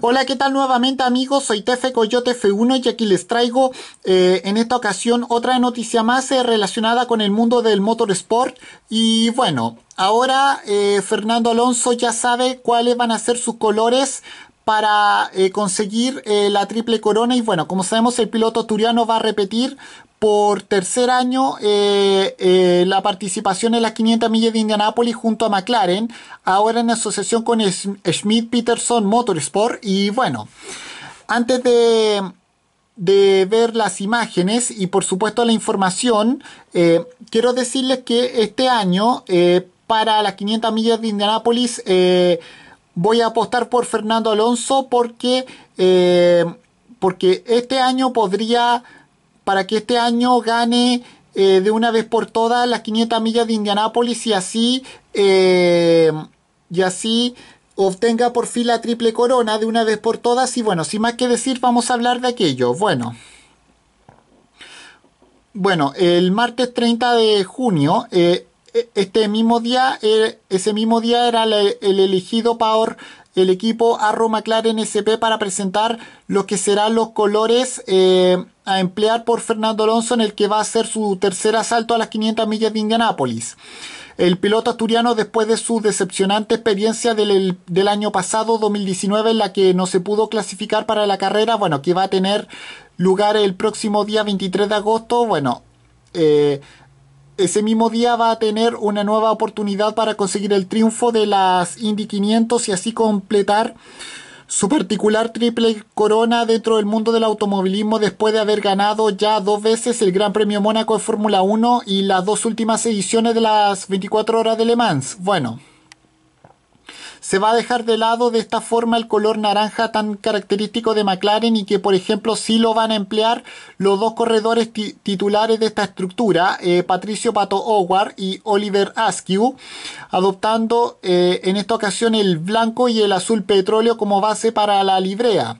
Hola, ¿qué tal nuevamente amigos? Soy Tefe Coyote F1 y aquí les traigo eh, en esta ocasión otra noticia más eh, relacionada con el mundo del motorsport. Y bueno, ahora eh, Fernando Alonso ya sabe cuáles van a ser sus colores para conseguir la triple corona. Y bueno, como sabemos, el piloto turiano va a repetir por tercer año eh, eh, la participación en las 500 millas de Indianápolis junto a McLaren, ahora en asociación con Schmidt Peterson Motorsport. Y bueno, antes de, ver las imágenes y por supuesto la información, eh, quiero decirles que este año para las 500 millas de Indianápolis voy a apostar por Fernando Alonso porque, porque este año podría para que este año gane eh, de una vez por todas las 500 millas de Indianápolis y así, eh, y así obtenga por fin la triple corona de una vez por todas. Y bueno, sin más que decir, vamos a hablar de aquello. Bueno. Bueno, el martes 30 de junio, eh, e-, este mismo día, ese mismo día era el, elegido por el equipo Arro McLaren SP para presentar lo que serán los colores a emplear por Fernando Alonso en el que va a hacer su tercer asalto a las 500 millas de Indianápolis. El piloto asturiano, después de su decepcionante experiencia del, año pasado, 2019, en la que no se pudo clasificar para la carrera, bueno, que va a tener lugar el próximo día 23 de agosto, bueno, eh, ese mismo día va a tener una nueva oportunidad para conseguir el triunfo de las Indy 500 y así completar su particular triple corona dentro del mundo del automovilismo después de haber ganado ya dos veces el Gran Premio Mónaco de Fórmula 1 y las dos últimas ediciones de las 24 horas de Le Mans. Bueno, se va a dejar de lado de esta forma el color naranja tan característico de McLaren y que por ejemplo sí lo van a emplear los dos corredores titulares de esta estructura, eh, Patricio Pato Howard y Oliver Askew, adoptando eh, en esta ocasión el blanco y el azul petróleo como base para la librea.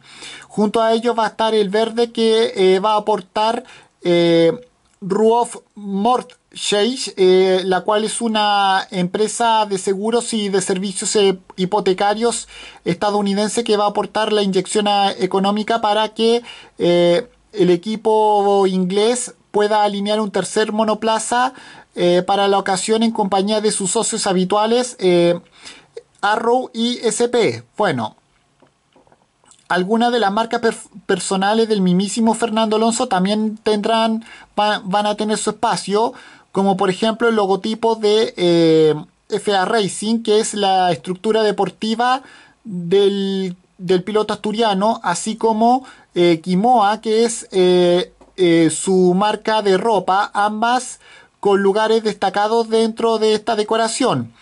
Junto a ellos va a estar el verde que eh, va a aportar... Ruoff Mort eh, la cual es una empresa de seguros y de servicios eh, hipotecarios estadounidense que va a aportar la inyección eh, económica para que el equipo inglés pueda alinear un tercer monoplaza para la ocasión en compañía de sus socios habituales Arrow y SP. Bueno, algunas de las marcas personales del mismísimo Fernando Alonso también tendrán, van a tener su espacio, como por ejemplo el logotipo de eh, FA Racing, que es la estructura deportiva del, piloto asturiano, así como eh, Quimoa, que es eh, su marca de ropa, ambas con lugares destacados dentro de esta decoración.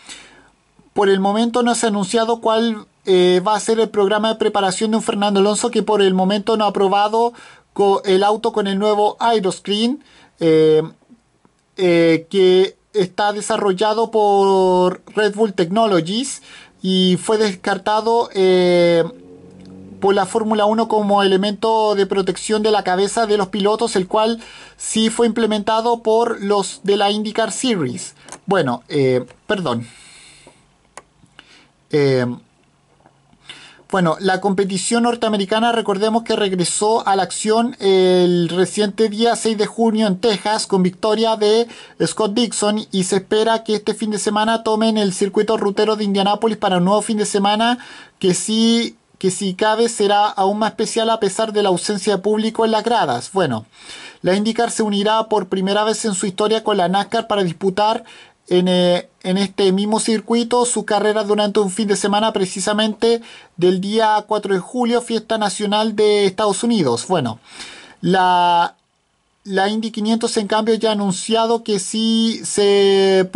Por el momento no se ha anunciado cuál eh, va a ser el programa de preparación de un Fernando Alonso que por el momento no ha probado el auto con el nuevo Aeroscreen eh, eh, que está desarrollado por Red Bull Technologies y fue descartado por la Fórmula 1 como elemento de protección de la cabeza de los pilotos, el cual sí fue implementado por los de la IndyCar Series. Bueno, perdón. Bueno, la competición norteamericana, recordemos que regresó a la acción el reciente día 6 de junio en Texas con victoria de Scott Dixon y se espera que este fin de semana tomen el circuito rutero de Indianápolis para un nuevo fin de semana que sí que si cabe será aún más especial a pesar de la ausencia de público en las gradas. Bueno, la IndyCar se unirá por primera vez en su historia con la NASCAR para disputar eh, en, este mismo circuito su carrera durante un fin de semana precisamente del día 4 de julio, fiesta nacional de Estados Unidos. Bueno, la, la Indy 500 en cambio ya ha anunciado que sí se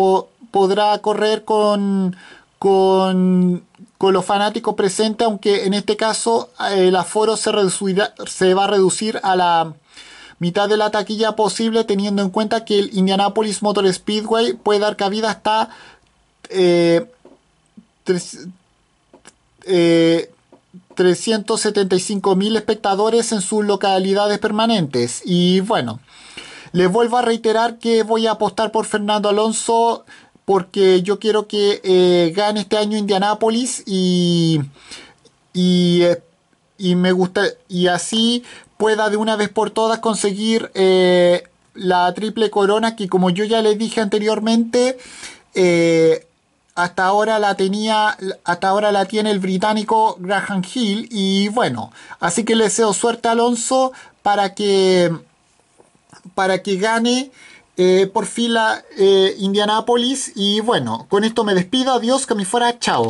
podrá correr con, con, los fanáticos presentes, aunque en este caso eh, el aforo se, se va a reducir a la mitad de la taquilla posible teniendo en cuenta que el Indianapolis Motor Speedway puede dar cabida hasta eh, 375 eh, mil espectadores en sus localidades permanentes. Y bueno, les vuelvo a reiterar que voy a apostar por Fernando Alonso porque yo quiero que eh, gane este año Indianapolis y, y, eh, y, me gusta y así pueda de una vez por todas conseguir eh, la triple corona que como yo ya le dije anteriormente eh, hasta ahora la tenía hasta ahora la tiene el británico Graham Hill y bueno así que le deseo suerte a Alonso para que para que gane eh, por fila Indianapolis. y bueno con esto me despido adiós que me fuera chao